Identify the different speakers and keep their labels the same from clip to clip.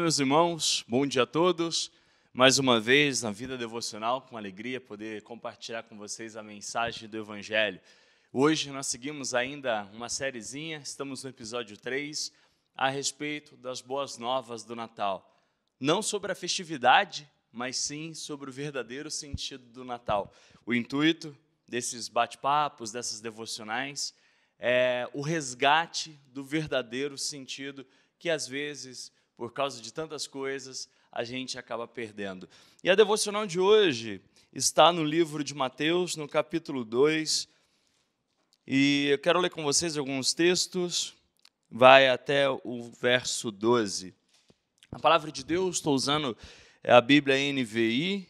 Speaker 1: meus irmãos. Bom dia a todos. Mais uma vez na Vida Devocional, com alegria poder compartilhar com vocês a mensagem do Evangelho. Hoje nós seguimos ainda uma sériezinha, estamos no episódio 3, a respeito das boas novas do Natal. Não sobre a festividade, mas sim sobre o verdadeiro sentido do Natal. O intuito desses bate-papos, dessas devocionais, é o resgate do verdadeiro sentido que às vezes por causa de tantas coisas, a gente acaba perdendo. E a devocional de hoje está no livro de Mateus, no capítulo 2. E eu quero ler com vocês alguns textos, vai até o verso 12. A palavra de Deus, estou usando é a Bíblia NVI,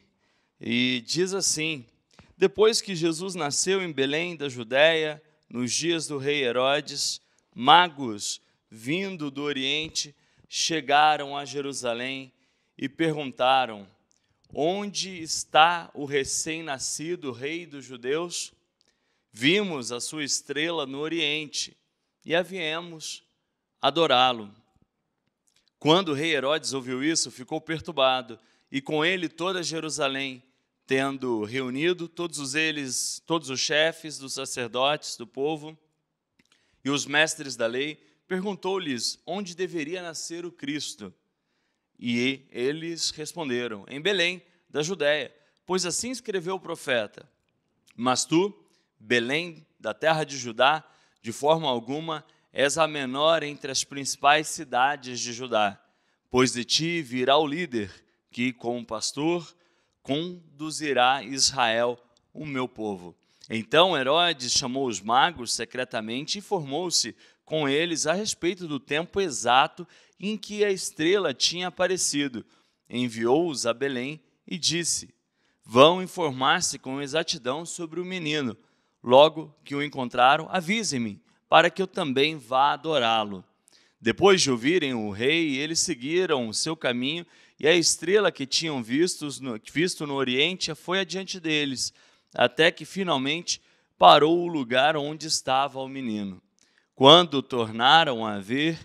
Speaker 1: e diz assim: Depois que Jesus nasceu em Belém da Judéia, nos dias do rei Herodes, magos vindo do Oriente chegaram a Jerusalém e perguntaram: Onde está o recém-nascido rei dos judeus? Vimos a sua estrela no Oriente e a viemos adorá-lo. Quando o rei Herodes ouviu isso, ficou perturbado, e com ele toda Jerusalém, tendo reunido todos os eles, todos os chefes dos sacerdotes do povo e os mestres da lei, perguntou-lhes onde deveria nascer o Cristo. E eles responderam: Em Belém, da Judéia, pois assim escreveu o profeta. Mas tu, Belém, da terra de Judá, de forma alguma és a menor entre as principais cidades de Judá, pois de ti virá o líder que, como pastor, conduzirá Israel, o meu povo. Então Herodes chamou os magos secretamente e formou-se com eles a respeito do tempo exato em que a estrela tinha aparecido. Enviou-os a Belém e disse: Vão informar-se com exatidão sobre o menino. Logo que o encontraram, avisem-me, para que eu também vá adorá-lo. Depois de ouvirem o rei, eles seguiram o seu caminho, e a estrela que tinham visto no, visto no Oriente foi adiante deles, até que finalmente parou o lugar onde estava o menino. Quando tornaram a ver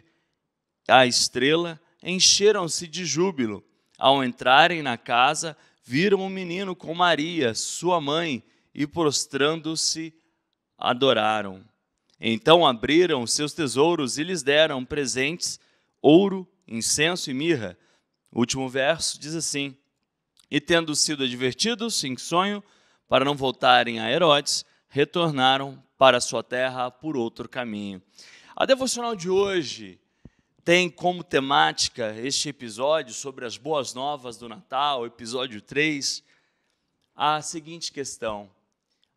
Speaker 1: a estrela, encheram-se de júbilo. Ao entrarem na casa, viram um menino com Maria, sua mãe, e prostrando-se, adoraram. Então abriram seus tesouros e lhes deram presentes, ouro, incenso e mirra. O último verso diz assim: E tendo sido advertidos em sonho para não voltarem a Herodes, retornaram para a sua terra por outro caminho. A devocional de hoje tem como temática este episódio sobre as boas novas do Natal, episódio 3, a seguinte questão: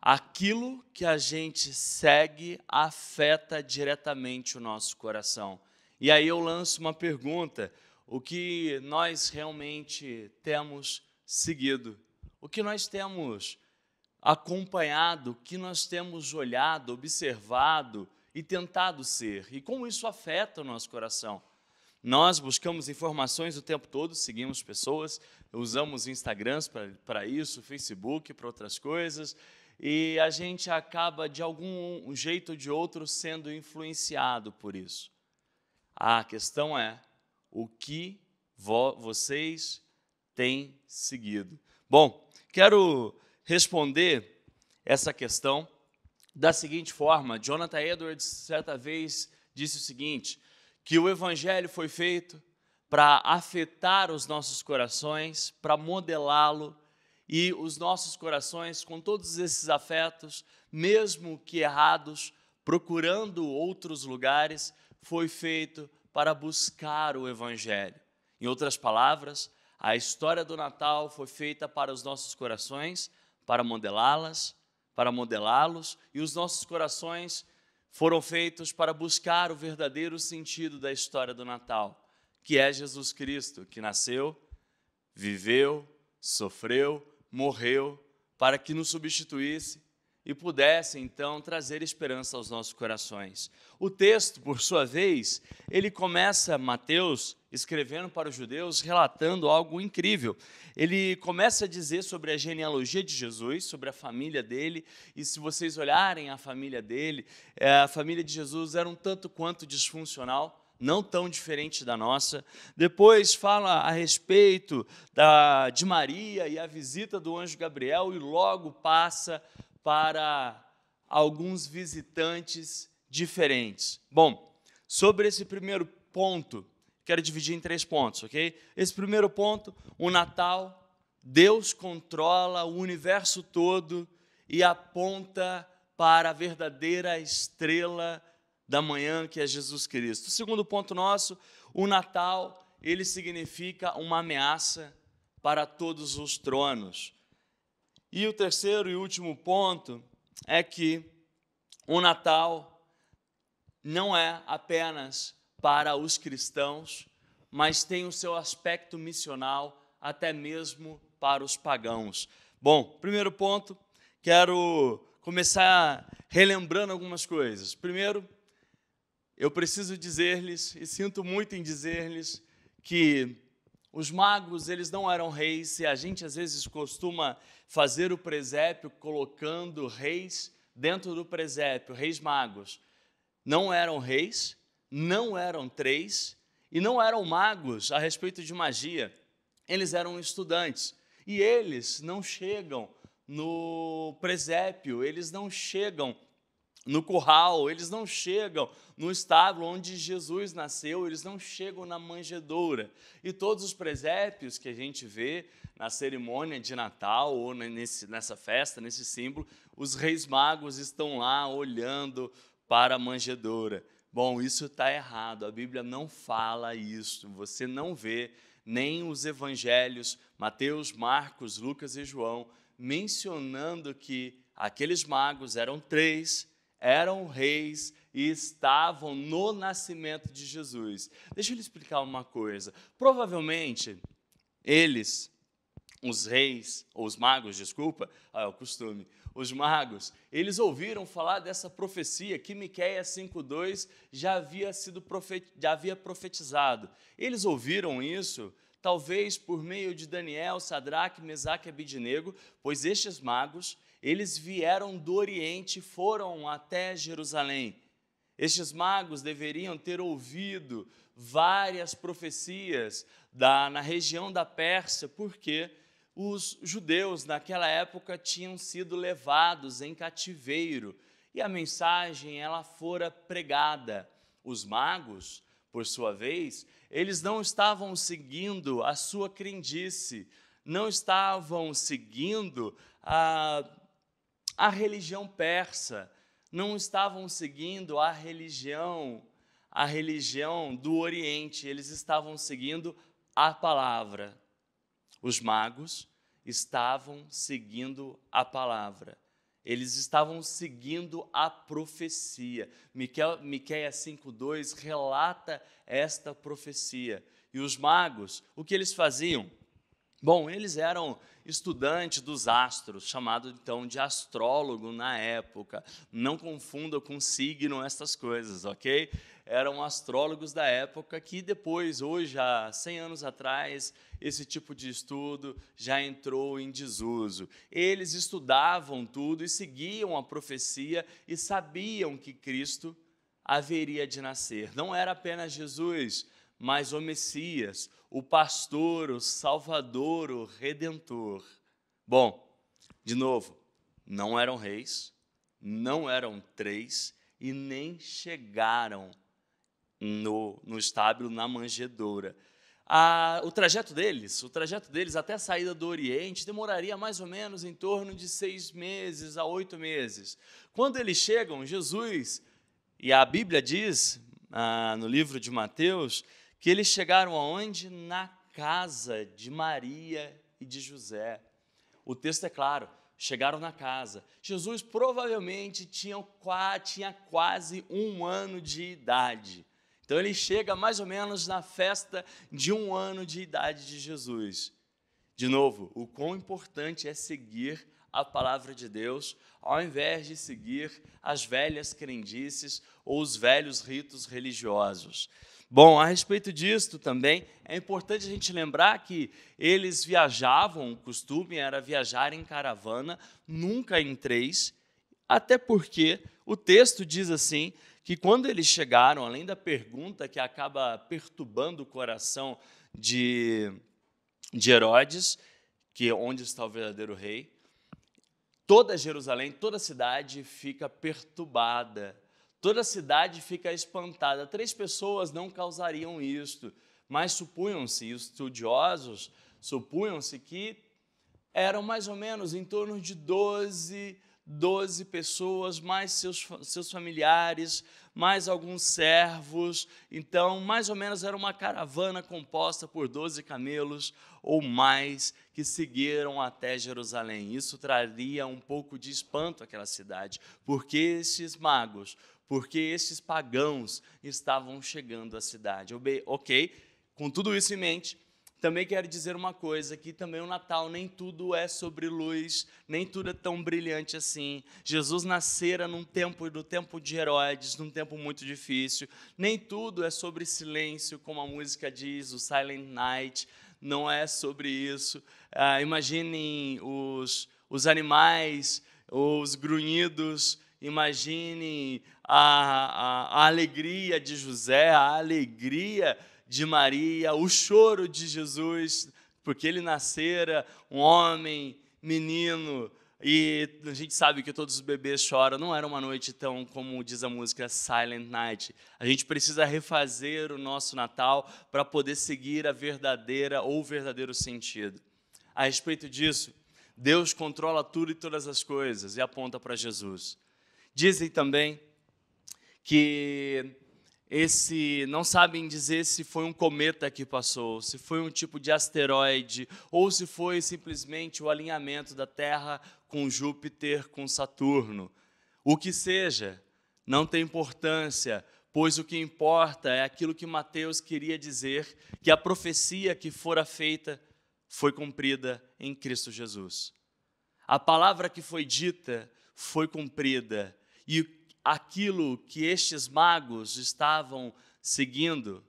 Speaker 1: aquilo que a gente segue afeta diretamente o nosso coração. E aí eu lanço uma pergunta: o que nós realmente temos seguido? O que nós temos acompanhado que nós temos olhado, observado e tentado ser, e como isso afeta o nosso coração. Nós buscamos informações o tempo todo, seguimos pessoas, usamos Instagrams para isso, Facebook para outras coisas, e a gente acaba de algum jeito ou de outro sendo influenciado por isso. A questão é o que vo vocês têm seguido. Bom, quero responder essa questão da seguinte forma. Jonathan Edwards, certa vez, disse o seguinte: que o evangelho foi feito para afetar os nossos corações, para modelá-lo e os nossos corações, com todos esses afetos, mesmo que errados, procurando outros lugares, foi feito para buscar o Evangelho. Em outras palavras, a história do Natal foi feita para os nossos corações para modelá-las, para modelá-los, e os nossos corações foram feitos para buscar o verdadeiro sentido da história do Natal, que é Jesus Cristo, que nasceu, viveu, sofreu, morreu para que nos substituísse e pudesse então trazer esperança aos nossos corações. O texto, por sua vez, ele começa, Mateus, escrevendo para os judeus, relatando algo incrível. Ele começa a dizer sobre a genealogia de Jesus, sobre a família dele, e se vocês olharem a família dele, eh, a família de Jesus era um tanto quanto disfuncional. Não tão diferente da nossa. Depois fala a respeito da, de Maria e a visita do anjo Gabriel, e logo passa para alguns visitantes diferentes. Bom, sobre esse primeiro ponto, quero dividir em três pontos, ok? Esse primeiro ponto, o Natal, Deus controla o universo todo e aponta para a verdadeira estrela da manhã, que é Jesus Cristo. O segundo ponto nosso, o Natal, ele significa uma ameaça para todos os tronos. E o terceiro e último ponto é que o Natal não é apenas para os cristãos, mas tem o seu aspecto missional até mesmo para os pagãos. Bom, primeiro ponto, quero começar relembrando algumas coisas. Primeiro, eu preciso dizer-lhes e sinto muito em dizer-lhes que os magos, eles não eram reis, e a gente às vezes costuma fazer o presépio colocando reis dentro do presépio, reis magos. Não eram reis, não eram três e não eram magos a respeito de magia. Eles eram estudantes e eles não chegam no presépio, eles não chegam no curral, eles não chegam no estábulo onde Jesus nasceu, eles não chegam na manjedoura. E todos os presépios que a gente vê na cerimônia de Natal ou nesse, nessa festa, nesse símbolo, os reis magos estão lá olhando para a manjedoura. Bom, isso está errado, a Bíblia não fala isso, você não vê nem os evangelhos, Mateus, Marcos, Lucas e João, mencionando que aqueles magos eram três eram reis e estavam no nascimento de Jesus. Deixa eu lhe explicar uma coisa. Provavelmente, eles, os reis, ou os magos, desculpa, ah, é o costume, os magos, eles ouviram falar dessa profecia que Miquéia 5:2 já havia sido profet, já havia profetizado. Eles ouviram isso talvez por meio de Daniel, Sadraque, Mesaque e Abidinego, pois estes magos, eles vieram do Oriente, foram até Jerusalém. Estes magos deveriam ter ouvido várias profecias da, na região da Pérsia, porque os judeus naquela época tinham sido levados em cativeiro e a mensagem ela fora pregada. Os magos, por sua vez, eles não estavam seguindo a sua crendice, não estavam seguindo a a religião persa, não estavam seguindo a religião, a religião do Oriente, eles estavam seguindo a palavra. Os magos estavam seguindo a palavra. Eles estavam seguindo a profecia. Miquéia 5:2 relata esta profecia. E os magos, o que eles faziam? Bom, eles eram estudante dos astros, chamado então de astrólogo na época. Não confunda com signo essas coisas, ok? Eram astrólogos da época que depois, hoje, há 100 anos atrás, esse tipo de estudo já entrou em desuso. Eles estudavam tudo e seguiam a profecia e sabiam que Cristo haveria de nascer. Não era apenas Jesus, mas o Messias o pastor, o salvador, o redentor. Bom, de novo, não eram reis, não eram três e nem chegaram no, no estábulo, na manjedoura. o trajeto deles, o trajeto deles até a saída do Oriente demoraria mais ou menos em torno de seis meses a oito meses. Quando eles chegam, Jesus, e a Bíblia diz ah, no livro de Mateus, que eles chegaram aonde? Na casa de Maria e de José. O texto é claro, chegaram na casa. Jesus provavelmente tinha, tinha quase um ano de idade. Então ele chega mais ou menos na festa de um ano de idade de Jesus. De novo, o quão importante é seguir a palavra de Deus, ao invés de seguir as velhas crendices ou os velhos ritos religiosos. Bom, a respeito disto também, é importante a gente lembrar que eles viajavam, o costume era viajar em caravana, nunca em três, até porque o texto diz assim que quando eles chegaram, além da pergunta que acaba perturbando o coração de, de Herodes, que é onde está o verdadeiro rei, toda Jerusalém, toda a cidade fica perturbada Toda a cidade fica espantada. Três pessoas não causariam isto, mas supunham-se, estudiosos supunham-se que eram mais ou menos em torno de 12, 12 pessoas, mais seus, seus familiares, mais alguns servos. Então, mais ou menos era uma caravana composta por 12 camelos ou mais que seguiram até Jerusalém. Isso traria um pouco de espanto àquela cidade, porque esses magos, porque estes pagãos estavam chegando à cidade. Ok, com tudo isso em mente, também quero dizer uma coisa, que também o Natal nem tudo é sobre luz, nem tudo é tão brilhante assim. Jesus nascera num tempo, do tempo de Herodes, num tempo muito difícil. Nem tudo é sobre silêncio, como a música diz, o Silent Night. Não é sobre isso. Ah, imaginem os, os animais, os grunhidos, Imagine a, a, a alegria de José, a alegria de Maria, o choro de Jesus, porque ele nascera um homem, menino, e a gente sabe que todos os bebês choram. Não era uma noite tão, como diz a música, Silent Night. A gente precisa refazer o nosso Natal para poder seguir a verdadeira ou verdadeiro sentido. A respeito disso, Deus controla tudo e todas as coisas e aponta para Jesus. Dizem também que esse não sabem dizer se foi um cometa que passou, se foi um tipo de asteroide ou se foi simplesmente o alinhamento da Terra com Júpiter, com Saturno. O que seja, não tem importância, pois o que importa é aquilo que Mateus queria dizer, que a profecia que fora feita foi cumprida em Cristo Jesus. A palavra que foi dita foi cumprida e aquilo que estes magos estavam seguindo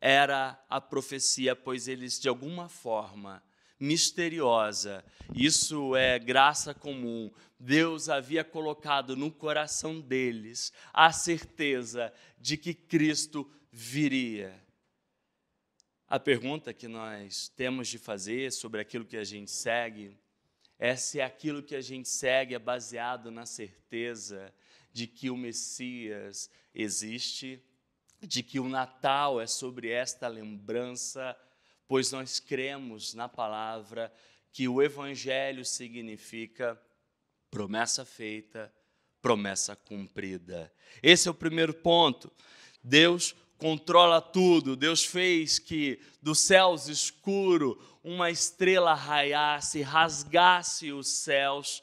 Speaker 1: era a profecia, pois eles, de alguma forma misteriosa, isso é graça comum, Deus havia colocado no coração deles a certeza de que Cristo viria. A pergunta que nós temos de fazer sobre aquilo que a gente segue essa é aquilo que a gente segue, é baseado na certeza de que o Messias existe, de que o Natal é sobre esta lembrança, pois nós cremos na palavra que o Evangelho significa promessa feita, promessa cumprida. Esse é o primeiro ponto. Deus controla tudo. Deus fez que dos céus escuro uma estrela raiasse, rasgasse os céus,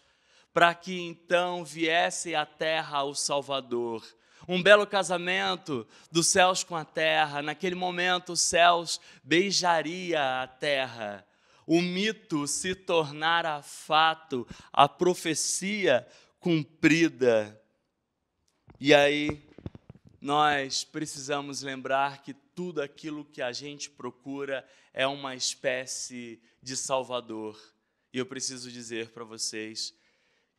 Speaker 1: para que então viesse à terra o Salvador. Um belo casamento dos céus com a terra. Naquele momento, os céus beijaria a terra. O mito se tornara fato, a profecia cumprida. E aí, nós precisamos lembrar que tudo aquilo que a gente procura é uma espécie de salvador. E eu preciso dizer para vocês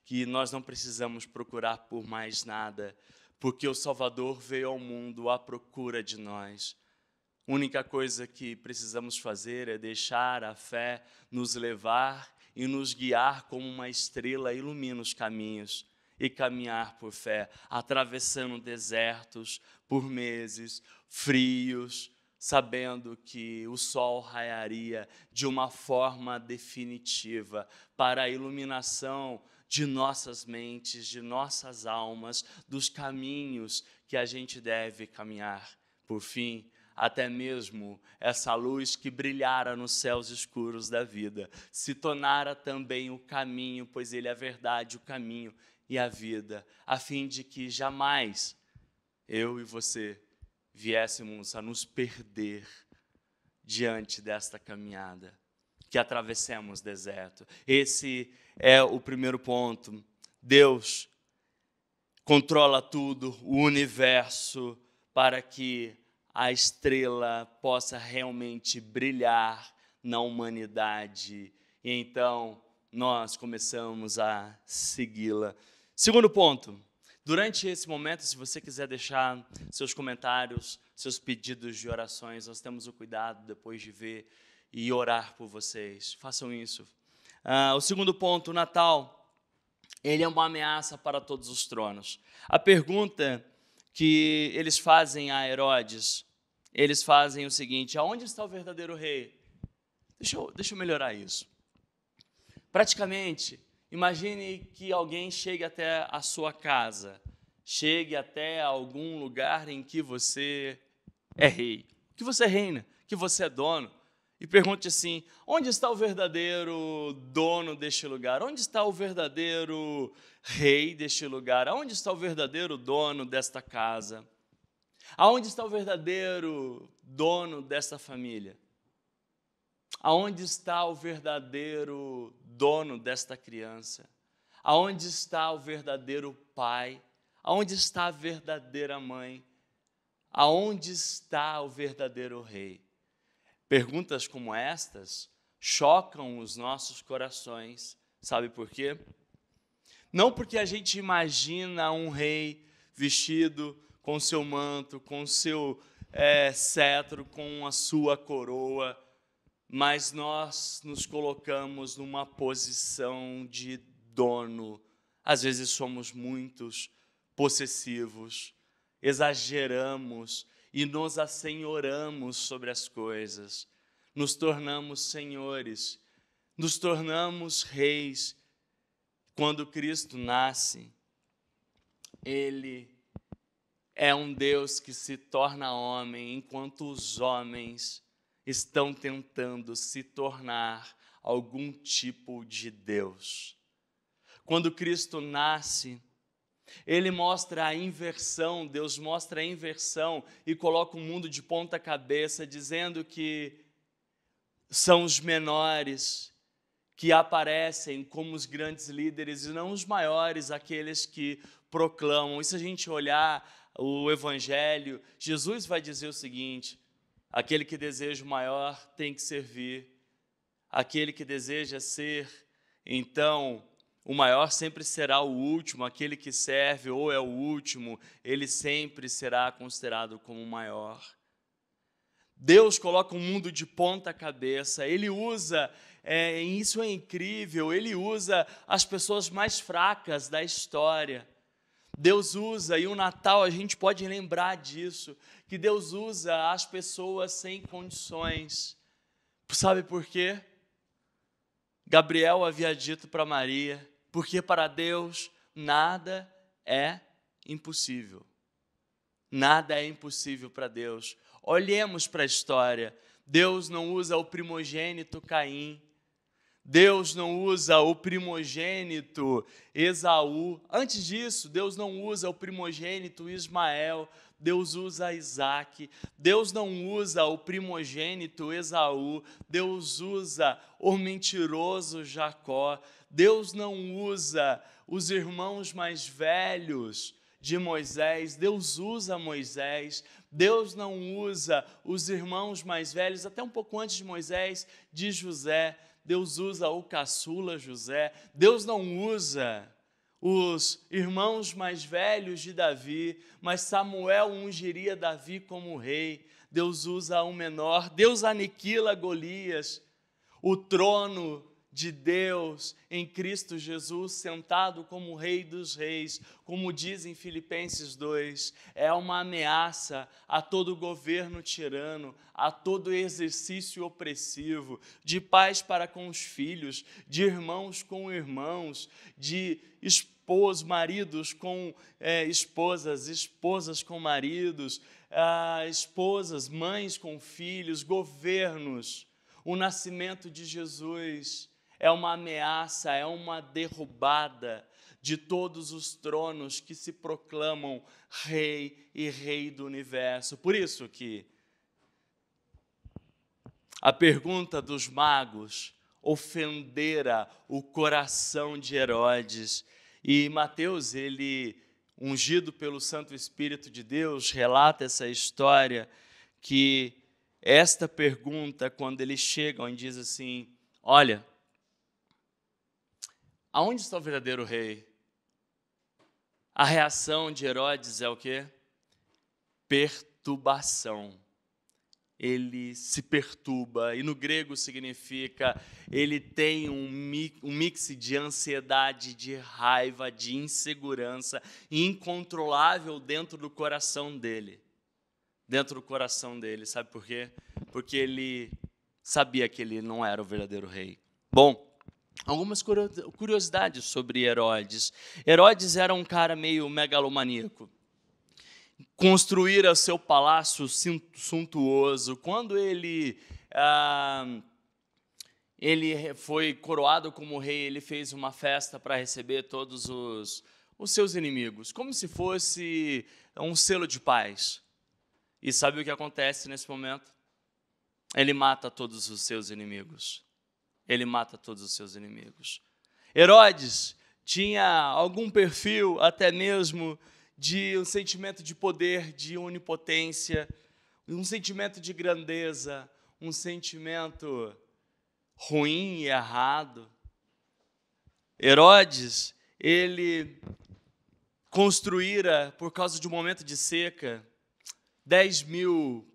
Speaker 1: que nós não precisamos procurar por mais nada, porque o Salvador veio ao mundo à procura de nós. A única coisa que precisamos fazer é deixar a fé nos levar e nos guiar como uma estrela ilumina os caminhos e caminhar por fé, atravessando desertos por meses, frios, sabendo que o sol raiaria de uma forma definitiva para a iluminação de nossas mentes, de nossas almas, dos caminhos que a gente deve caminhar. Por fim, até mesmo essa luz que brilhara nos céus escuros da vida se tornara também o caminho, pois ele é a verdade, o caminho e a vida, a fim de que jamais eu e você viéssemos a nos perder diante desta caminhada, que atravessemos deserto. Esse é o primeiro ponto. Deus controla tudo, o universo, para que a estrela possa realmente brilhar na humanidade. E então nós começamos a segui-la. Segundo ponto, durante esse momento, se você quiser deixar seus comentários, seus pedidos de orações, nós temos o cuidado depois de ver e orar por vocês. Façam isso. Uh, o segundo ponto, o Natal, ele é uma ameaça para todos os tronos. A pergunta que eles fazem a Herodes, eles fazem o seguinte: aonde está o verdadeiro rei? Deixa eu, deixa eu melhorar isso. Praticamente, Imagine que alguém chegue até a sua casa, chegue até algum lugar em que você é rei, que você reina, que você é dono, e pergunte assim: onde está o verdadeiro dono deste lugar? Onde está o verdadeiro rei deste lugar? Onde está o verdadeiro dono desta casa? Aonde está o verdadeiro dono desta família? Aonde está o verdadeiro dono desta criança? Aonde está o verdadeiro pai? Aonde está a verdadeira mãe? Aonde está o verdadeiro rei? Perguntas como estas chocam os nossos corações, sabe por quê? Não porque a gente imagina um rei vestido com seu manto, com seu é, cetro, com a sua coroa, mas nós nos colocamos numa posição de dono. Às vezes somos muitos possessivos, exageramos e nos assenhoramos sobre as coisas, nos tornamos senhores, nos tornamos reis. Quando Cristo nasce, ele é um Deus que se torna homem, enquanto os homens estão tentando se tornar algum tipo de Deus. Quando Cristo nasce, ele mostra a inversão, Deus mostra a inversão e coloca o mundo de ponta cabeça, dizendo que são os menores que aparecem como os grandes líderes e não os maiores, aqueles que proclamam. E se a gente olhar o Evangelho, Jesus vai dizer o seguinte: Aquele que deseja o maior tem que servir. Aquele que deseja ser, então, o maior sempre será o último. Aquele que serve ou é o último, ele sempre será considerado como o maior. Deus coloca o mundo de ponta cabeça. Ele usa, é, isso é incrível, ele usa as pessoas mais fracas da história Deus usa, e o Natal a gente pode lembrar disso, que Deus usa as pessoas sem condições. Sabe por quê? Gabriel havia dito para Maria, porque para Deus nada é impossível. Nada é impossível para Deus. Olhemos para a história. Deus não usa o primogênito Caim Deus não usa o primogênito Esaú. Antes disso, Deus não usa o primogênito Ismael. Deus usa Isaac. Deus não usa o primogênito Esaú. Deus usa o mentiroso Jacó. Deus não usa os irmãos mais velhos de Moisés, Deus usa Moisés, Deus não usa os irmãos mais velhos, até um pouco antes de Moisés, de José. Deus usa o caçula José, Deus não usa os irmãos mais velhos de Davi, mas Samuel ungiria Davi como rei. Deus usa o menor, Deus aniquila Golias. O trono de Deus em Cristo Jesus, sentado como Rei dos Reis, como diz em Filipenses 2, é uma ameaça a todo governo tirano, a todo exercício opressivo, de pais para com os filhos, de irmãos com irmãos, de esposos, maridos com é, esposas, esposas com maridos, esposas, mães com filhos, governos. O nascimento de Jesus é uma ameaça, é uma derrubada de todos os tronos que se proclamam rei e rei do universo. Por isso que a pergunta dos magos ofendera o coração de Herodes. E Mateus, ele ungido pelo Santo Espírito de Deus, relata essa história que esta pergunta, quando eles chegam e diz assim: Olha, Aonde está o verdadeiro rei? A reação de Herodes é o quê? Perturbação. Ele se perturba, e no grego significa ele tem um, mix de ansiedade, de raiva, de insegurança incontrolável dentro do coração dele. Dentro do coração dele, sabe por quê? Porque ele sabia que ele não era o verdadeiro rei. Bom, algumas curiosidades sobre Herodes. Herodes era um cara meio megalomaníaco. Construíra seu palácio suntuoso. Quando ele. Ah, ele foi coroado como rei, ele fez uma festa para receber todos os, os seus inimigos, como se fosse um selo de paz. E sabe o que acontece nesse momento? Ele mata todos os seus inimigos ele mata todos os seus inimigos. Herodes tinha algum perfil, até mesmo de um sentimento de poder, de onipotência, um sentimento de grandeza, um sentimento ruim e errado. Herodes, ele construíra, por causa de um momento de seca, 10 mil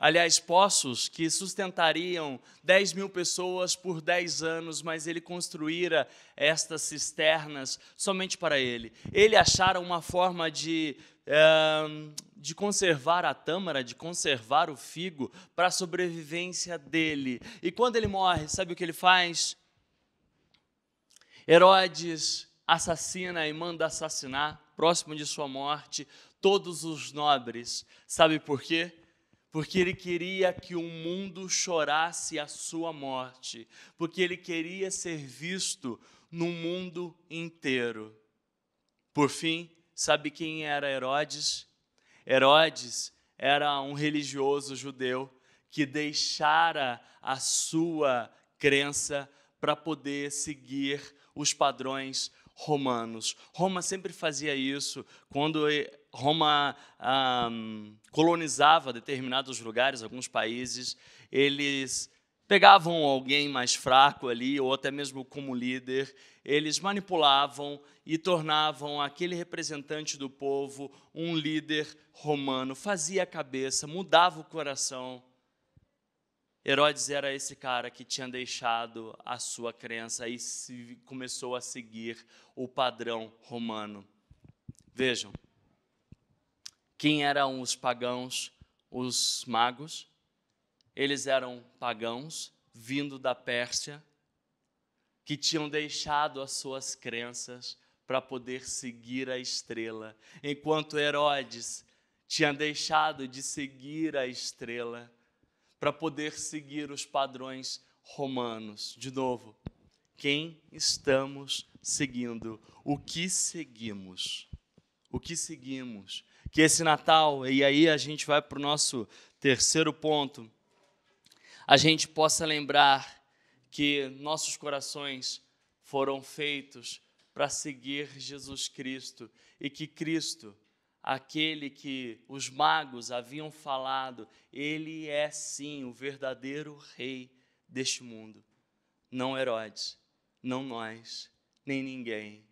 Speaker 1: Aliás, poços que sustentariam 10 mil pessoas por 10 anos, mas ele construíra estas cisternas somente para ele. Ele achara uma forma de, eh, de conservar a tâmara, de conservar o figo, para a sobrevivência dele. E quando ele morre, sabe o que ele faz? Herodes assassina e manda assassinar, próximo de sua morte, todos os nobres. Sabe por quê? porque ele queria que o mundo chorasse a sua morte, porque ele queria ser visto no mundo inteiro. Por fim, sabe quem era Herodes? Herodes era um religioso judeu que deixara a sua crença para poder seguir os padrões romanos. Roma sempre fazia isso. Quando Roma um, colonizava determinados lugares, alguns países, eles pegavam alguém mais fraco ali, ou até mesmo como líder, eles manipulavam e tornavam aquele representante do povo um líder romano, fazia a cabeça, mudava o coração. Herodes era esse cara que tinha deixado a sua crença e começou a seguir o padrão romano. Vejam, quem eram os pagãos? Os magos. Eles eram pagãos vindo da Pérsia que tinham deixado as suas crenças para poder seguir a estrela, enquanto Herodes tinha deixado de seguir a estrela para poder seguir os padrões romanos. De novo, quem estamos seguindo? O que seguimos? O que seguimos? que esse Natal, e aí a gente vai para o nosso terceiro ponto, a gente possa lembrar que nossos corações foram feitos para seguir Jesus Cristo e que Cristo, aquele que os magos haviam falado, ele é sim o verdadeiro rei deste mundo. Não Herodes, não nós, nem ninguém.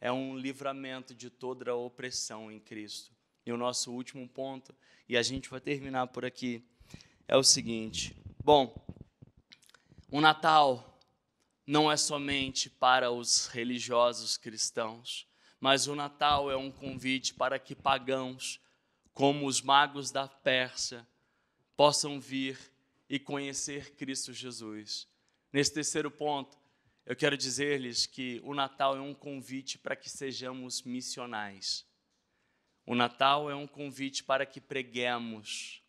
Speaker 1: É um livramento de toda a opressão em Cristo. E o nosso último ponto, e a gente vai terminar por aqui, é o seguinte: bom, o Natal não é somente para os religiosos cristãos, mas o Natal é um convite para que pagãos, como os magos da Pérsia, possam vir e conhecer Cristo Jesus. Nesse terceiro ponto, eu quero dizer-lhes que o Natal é um convite para que sejamos missionais. O Natal é um convite para que preguemos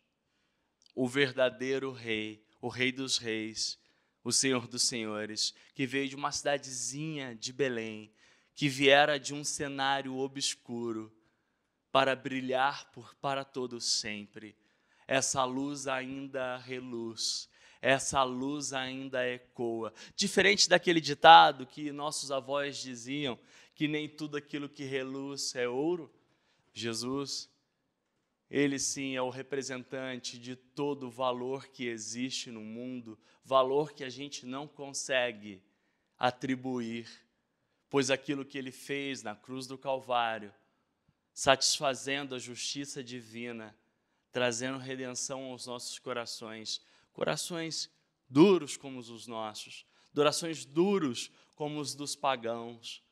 Speaker 1: o verdadeiro Rei, o Rei dos Reis, o Senhor dos Senhores, que veio de uma cidadezinha de Belém, que viera de um cenário obscuro para brilhar por para todo sempre. Essa luz ainda reluz, essa luz ainda ecoa. Diferente daquele ditado que nossos avós diziam que nem tudo aquilo que reluz é ouro, Jesus, ele sim é o representante de todo o valor que existe no mundo, valor que a gente não consegue atribuir, pois aquilo que ele fez na cruz do Calvário, satisfazendo a justiça divina, trazendo redenção aos nossos corações, corações duros como os nossos, corações duros como os dos pagãos,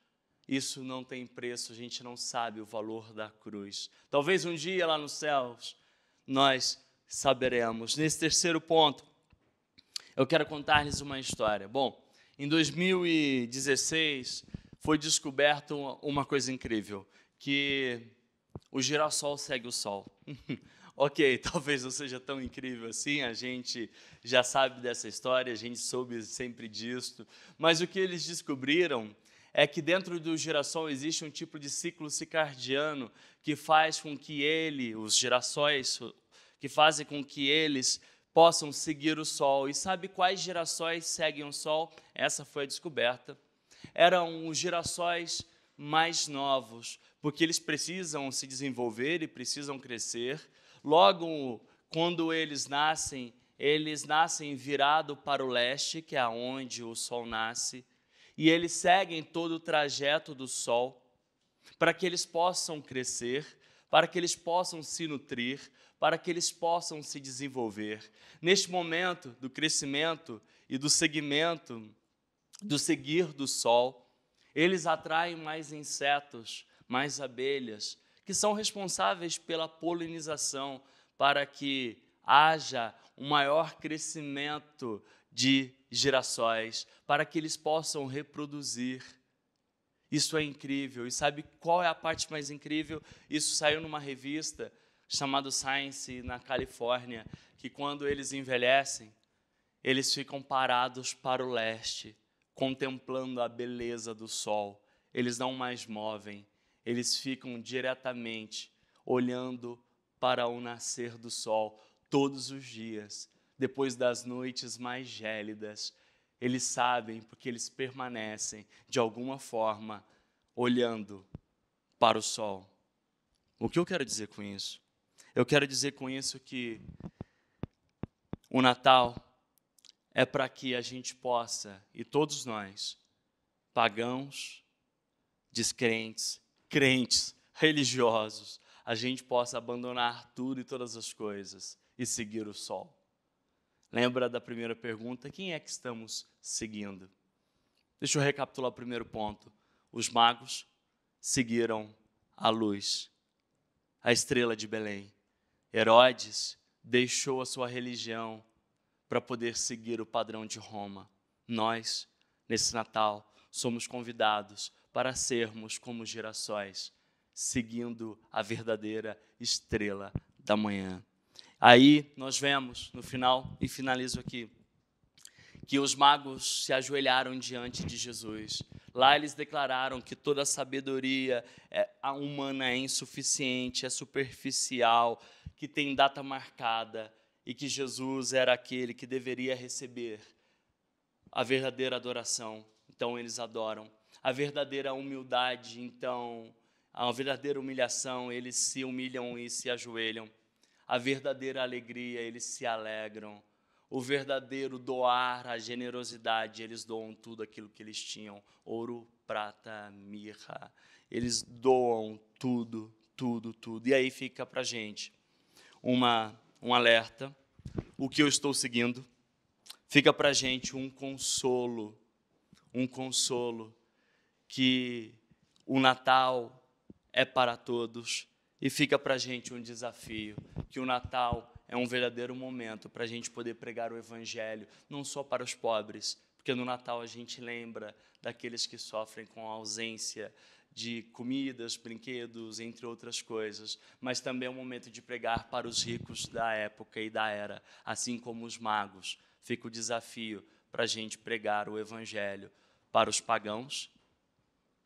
Speaker 1: isso não tem preço, a gente não sabe o valor da cruz. Talvez um dia lá nos céus nós saberemos. Nesse terceiro ponto, eu quero contar-lhes uma história. Bom, em 2016 foi descoberta uma coisa incrível, que o girassol segue o sol. ok, talvez não seja tão incrível assim, a gente já sabe dessa história, a gente soube sempre disso, mas o que eles descobriram é que dentro do girassol existe um tipo de ciclo circadiano que faz com que ele, os girassóis, que fazem com que eles possam seguir o sol. E sabe quais girassóis seguem o sol? Essa foi a descoberta. Eram os girassóis mais novos, porque eles precisam se desenvolver e precisam crescer. Logo, quando eles nascem, eles nascem virado para o leste, que é onde o sol nasce e eles seguem todo o trajeto do sol para que eles possam crescer, para que eles possam se nutrir, para que eles possam se desenvolver. Neste momento do crescimento e do seguimento, do seguir do sol, eles atraem mais insetos, mais abelhas, que são responsáveis pela polinização, para que haja um maior crescimento de girassóis para que eles possam reproduzir. Isso é incrível. E sabe qual é a parte mais incrível? Isso saiu numa revista chamada Science na Califórnia, que quando eles envelhecem, eles ficam parados para o leste, contemplando a beleza do sol. Eles não mais movem, eles ficam diretamente olhando para o nascer do sol todos os dias depois das noites mais gélidas, eles sabem porque eles permanecem, de alguma forma, olhando para o sol. O que eu quero dizer com isso? Eu quero dizer com isso que o Natal é para que a gente possa, e todos nós, pagãos, descrentes, crentes, religiosos, a gente possa abandonar tudo e todas as coisas e seguir o sol. Lembra da primeira pergunta? Quem é que estamos seguindo? Deixa eu recapitular o primeiro ponto. Os magos seguiram a luz, a estrela de Belém. Herodes deixou a sua religião para poder seguir o padrão de Roma. Nós, nesse Natal, somos convidados para sermos como gerações, seguindo a verdadeira estrela da manhã. Aí nós vemos no final, e finalizo aqui, que os magos se ajoelharam diante de Jesus. Lá eles declararam que toda a sabedoria é, humana é insuficiente, é superficial, que tem data marcada e que Jesus era aquele que deveria receber a verdadeira adoração. Então eles adoram. A verdadeira humildade, então, a verdadeira humilhação, eles se humilham e se ajoelham a verdadeira alegria, eles se alegram. O verdadeiro doar, a generosidade, eles doam tudo aquilo que eles tinham: ouro, prata, mirra. Eles doam tudo, tudo, tudo. E aí fica para gente uma, um alerta: o que eu estou seguindo. Fica para gente um consolo, um consolo que o Natal é para todos e fica para a gente um desafio, que o Natal é um verdadeiro momento para a gente poder pregar o Evangelho, não só para os pobres, porque no Natal a gente lembra daqueles que sofrem com a ausência de comidas, brinquedos, entre outras coisas, mas também é um momento de pregar para os ricos da época e da era, assim como os magos. Fica o desafio para a gente pregar o Evangelho para os pagãos,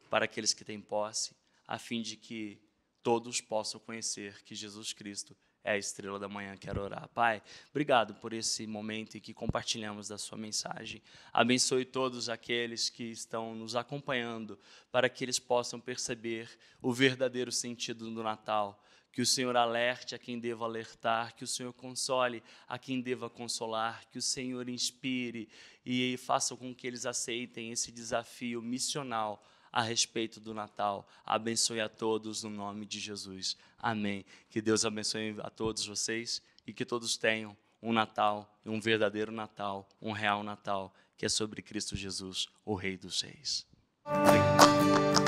Speaker 1: para aqueles que têm posse, a fim de que todos possam conhecer que Jesus Cristo é a estrela da manhã. Quero orar. Pai, obrigado por esse momento em que compartilhamos da sua mensagem. Abençoe todos aqueles que estão nos acompanhando para que eles possam perceber o verdadeiro sentido do Natal. Que o Senhor alerte a quem deva alertar, que o Senhor console a quem deva consolar, que o Senhor inspire e faça com que eles aceitem esse desafio missional a respeito do Natal. Abençoe a todos no nome de Jesus. Amém. Que Deus abençoe a todos vocês e que todos tenham um Natal, um verdadeiro Natal, um real Natal, que é sobre Cristo Jesus, o Rei dos Reis. Amém.